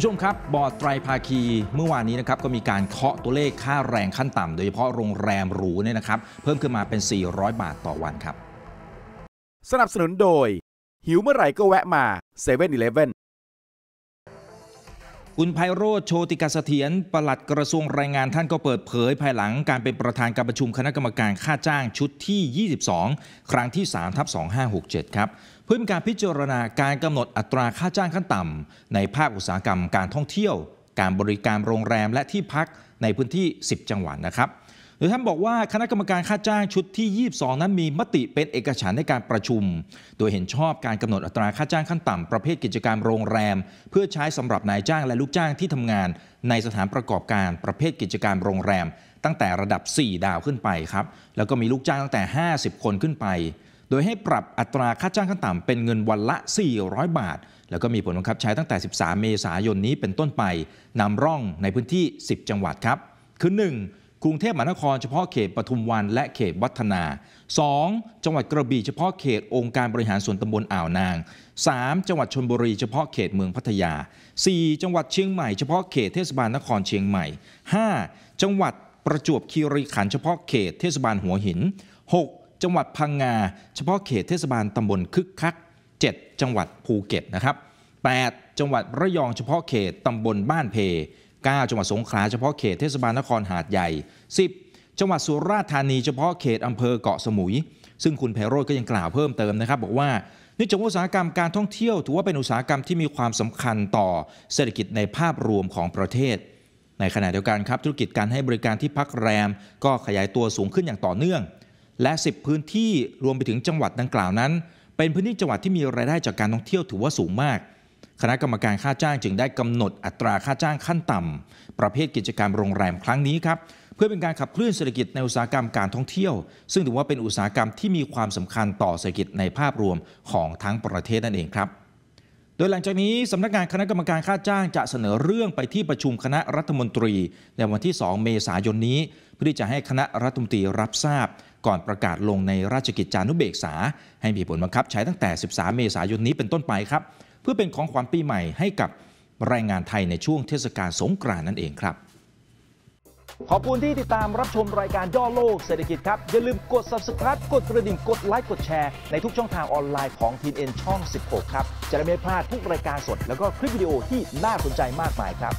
ผู้ชมครับบอร์ดไตรภาคี เมื่อวานนี้นะครับก็มีการเคาะตัวเลขค่าแรงขั้นต่ำโดยเฉพาะโรงแรมหรูเนี่ยนะครับเพิ่มขึ้นมาเป็น 400 บาทต่อวันครับสนับสนุนโดย หิวเมื่อไหร่ก็แวะมา7 e เ e ่ e อคุณไพโรธโชติกาเสถียรปลัดกระทรวงแรงงานท่านก็เปิดเผยภายหลังการเป็นประธานการประชุมคณะกรรมการค่าจ้างชุดที่ 22 ครั้งที่3ทับ2567ครับเพื่อการพิจารณาการกำหนดอัตราค่าจ้างขั้นต่ำในภาคอุตสาหกรรมการท่องเที่ยวการบริการโรงแรมและที่พักในพื้นที่ 10 จังหวัดนะครับโดยท่านบอกว่าคณะกรรมการค่าจ้างชุดที่ 22 นั้นมีมติเป็นเอกฉันในการประชุม โดยเห็นชอบการกำหนดอัตราค่าจ้างขั้นต่ำประเภทกิจการโรงแรม เพื่อใช้สำหรับนายจ้างและลูกจ้างที่ทำงาน ในสถานประกอบการประเภทกิจการโรงแรม ตั้งแต่ระดับ 4 ดาวขึ้นไปครับ แล้วก็มีลูกจ้างตั้งแต่ 50 คนขึ้นไป โดยให้ปรับอัตราค่าจ้างขั้นต่ำเป็นเงินวันละ 400 บาท แล้วก็มีผลบังคับใช้ตั้งแต่ 13 เมษายนนี้เป็นต้นไป นำร่องในพื้นที่ 10 จังหวัดครับ คือ 1กรุงเทพมหานครเฉพาะเขตปทุมวันและเขตวัฒนา 2. จังหวัดกระบี่เฉพาะเขตองค์การบริหารส่วนตำบลอ่าวนาง 3. จังหวัดชนบุรี เฉพาะเขตเมืองพัทยา 4. จังหวัดเชียงใหม่เฉพาะเขตเทศบาลนครเชียงใหม่ 5. จังหวัดประจวบคีรีขันธ์เฉพาะเขตเทศบาลหัวหิน 6. จังหวัดพังงาเฉพาะเขตเทศบาลตำบลคึกคัก 7. จังหวัดภูเก็ตนะครับ 8. จังหวัดระยองเฉพาะเขตตำบลบ้านเพ9จังหวัดสงขลาเฉพาะเขตเทศบาลนครหาดใหญ่ 10 จังหวัดสุราษฎร์ธานีเฉพาะเขตอำเภอเกาะสมุย ซึ่งคุณไพโร์ก็ยังกล่าวเพิ่มเติมนะครับบอกว่านิ่องจอุตสาหกรรมการท่องเที่ยวถือว่าเป็นอุตสาหกรรมที่มีความสำคัญต่อเศรษฐกิจในภาพรวมของประเทศ ในขณะเดียวกันครับธุรกิจการให้บริการที่พักแรมก็ขยายตัวสูงขึ้นอย่างต่อเนื่อง และ 10 พื้นที่รวมไปถึงจังหวัดดังกล่าวนั้น เป็นพื้นที่จังหวัดที่มีรายได้จากการท่องเที่ยวถือว่าสูงมากคณะกรรมการค่าจ้างจึงได้กำหนดอัตราค่าจ้างขั้นต่ำ ประเภทกิจการโรงแรมครั้งนี้ครับเพื่อเป็นการขับเคลื่อนเศรษฐกิจในอุตสาหกรรมการท่องเที่ยว ซึ่งถือว่าเป็นอุตสาหกรรมที่มีความสำคัญต่อเศรษฐกิจในภาพรวมของทั้งประเทศนั่นเองครับ โดยหลังจากนี้สำนักงานคณะกรรมการค่าจ้างจะเสนอเรื่องไปที่ประชุมคณะรัฐมนตรี ในวันที่ 2 เมษายนนี้ เพื่อที่จะให้คณะรัฐมนตรีรับทราบ ก่อนประกาศลงในราชกิจจานุเบกษา ให้มีผลบังคับใช้ตั้งแต่ 13 เมษายนนี้เป็นต้นไปครับพื่อเป็นของขวัญปีใหม่ให้กับแรงงานไทยในช่วงเทศกาลสงกรานต์นั่นเองครับ ขอบคุณที่ติดตามรับชมรายการย่อโลกเศรษฐกิจครับ อย่าลืมกด subscribe กดกระดิ่งกดไลค์กดแชร์ในทุกช่องทางออนไลน์ของทีเอ็นช่อง 16 ครับ จะได้ไม่พลาดทุกรายการสด แล้วก็คลิปวิดีโอที่น่าสนใจมากมายครับ